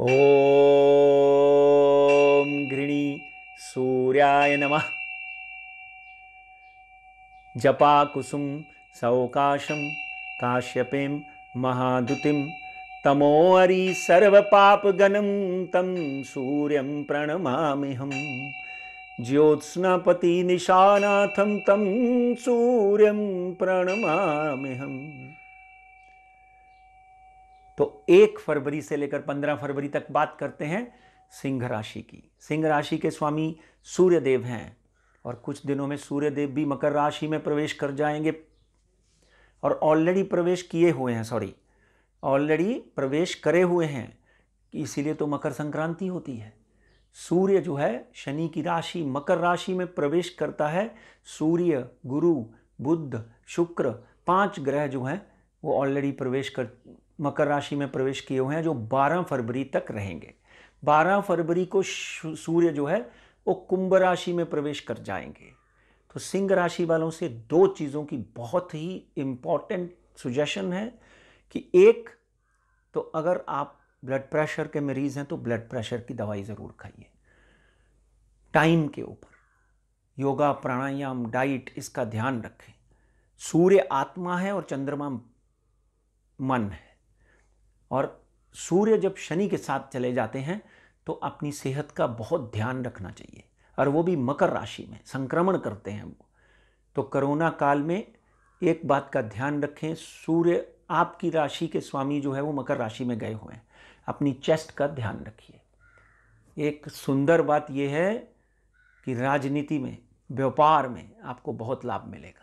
ॐ सूर्याय नमः जपाकुसुं सौकाशं काश्यपें महादुतिं तमोरी सर्वपापगनं तं सूर्यं प्रणमाम्यहं निशानाथं तं सूर्यं प्रणमाम्यहम् तो एक फरवरी से लेकर पंद्रह फरवरी तक बात करते हैं सिंह राशि की सिंह राशि के स्वामी सूर्यदेव हैं और कुछ दिनों में सूर्यदेव भी मकर राशि में प्रवेश कर जाएंगे और ऑलरेडी प्रवेश किए हुए हैं सॉरी ऑलरेडी प्रवेश करे हुए हैं इसीलिए तो मकर संक्रांति होती है सूर्य जो है शनि की राशि मकर राशि में प्रवेश करता है सूर्य गुरु बुद्ध शुक्र पांच ग्रह जो हैं वो ऑलरेडी प्रवेश कर मकर राशि में प्रवेश किए हुए हैं जो 12 फरवरी तक रहेंगे 12 फरवरी को सूर्य जो है वो कुंभ राशि में प्रवेश कर जाएंगे तो सिंह राशि वालों से दो चीज़ों की बहुत ही इम्पॉर्टेंट सुजेशन है कि एक तो अगर आप ब्लड प्रेशर के मरीज़ हैं तो ब्लड प्रेशर की दवाई ज़रूर खाइए टाइम के ऊपर योगा प्राणायाम डाइट इसका ध्यान रखें सूर्य आत्मा है और चंद्रमा मन है और सूर्य जब शनि के साथ चले जाते हैं तो अपनी सेहत का बहुत ध्यान रखना चाहिए और वो भी मकर राशि में संक्रमण करते हैं वो तो करोना काल में एक बात का ध्यान रखें सूर्य आपकी राशि के स्वामी जो है वो मकर राशि में गए हुए हैं अपनी चेस्ट का ध्यान रखिए एक सुंदर बात यह है कि राजनीति में व्यापार में आपको बहुत लाभ मिलेगा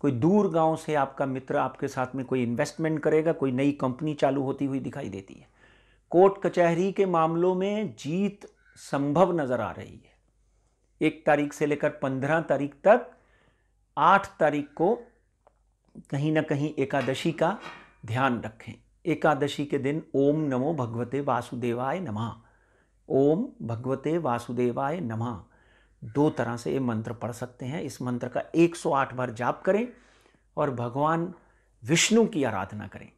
कोई दूर गांव से आपका मित्र आपके साथ में कोई इन्वेस्टमेंट करेगा कोई नई कंपनी चालू होती हुई दिखाई देती है कोर्ट कचहरी के मामलों में जीत संभव नज़र आ रही है एक तारीख से लेकर पंद्रह तारीख तक आठ तारीख को कहीं ना कहीं एकादशी का ध्यान रखें एकादशी के दिन ओम नमो भगवते वासुदेवाय नमः ओम भगवते वासुदेवाय नमः दो तरह से ये मंत्र पढ़ सकते हैं इस मंत्र का 108 बार जाप करें और भगवान विष्णु की आराधना करें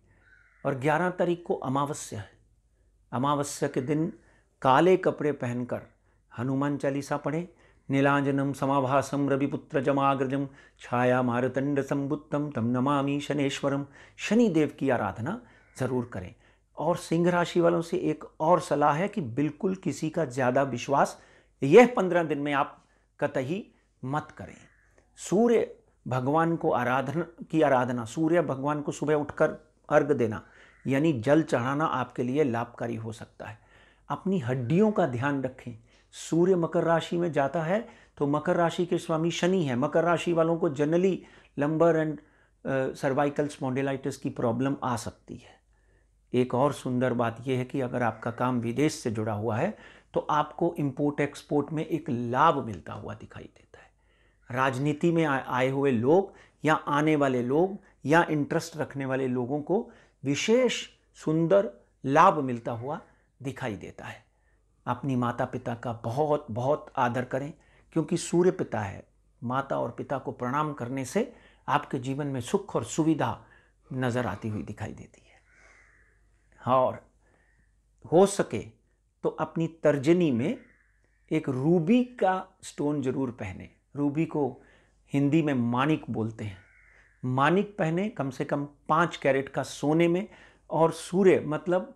और 11 तारीख को अमावस्या है अमावस्या के दिन काले कपड़े पहनकर हनुमान चालीसा पढ़ें नीलांजनम समाभासम रविपुत्र जमाग्रजम छाया मारतंड संबुत्तम तम नमामि शनेश्वरम शनिदेव की आराधना ज़रूर करें और सिंह राशि वालों से एक और सलाह है कि बिल्कुल किसी का ज़्यादा विश्वास यह पंद्रह दिन में आप कतही मत करें सूर्य भगवान को आराधना की आराधना सूर्य भगवान को सुबह उठकर अर्घ देना यानी जल चढ़ाना आपके लिए लाभकारी हो सकता है अपनी हड्डियों का ध्यान रखें सूर्य मकर राशि में जाता है तो मकर राशि के स्वामी शनि है मकर राशि वालों को generally lumbar and cervical spondylitis की प्रॉब्लम आ सकती है एक और सुंदर बात यह है कि अगर आपका काम विदेश से जुड़ा हुआ है तो आपको इंपोर्ट एक्सपोर्ट में एक लाभ मिलता हुआ दिखाई देता है राजनीति में आए हुए लोग या आने वाले लोग या इंटरेस्ट रखने वाले लोगों को विशेष सुंदर लाभ मिलता हुआ दिखाई देता है अपनी माता पिता का बहुत बहुत आदर करें क्योंकि सूर्य पिता है माता और पिता को प्रणाम करने से आपके जीवन में सुख और सुविधा नज़र आती हुई दिखाई देती है और हो सके तो अपनी तर्जनी में एक रूबी का स्टोन जरूर पहने रूबी को हिंदी में मानिक बोलते हैं मानिक पहने कम से कम पाँच कैरेट का सोने में और सूर्य मतलब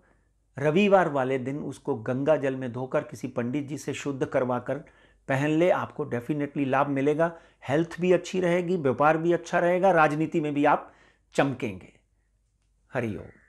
रविवार वाले दिन उसको गंगा जल में धोकर किसी पंडित जी से शुद्ध करवा कर पहन ले आपको डेफिनेटली लाभ मिलेगा हेल्थ भी अच्छी रहेगी व्यापार भी अच्छा रहेगा राजनीति में भी आप चमकेंगे हरिओम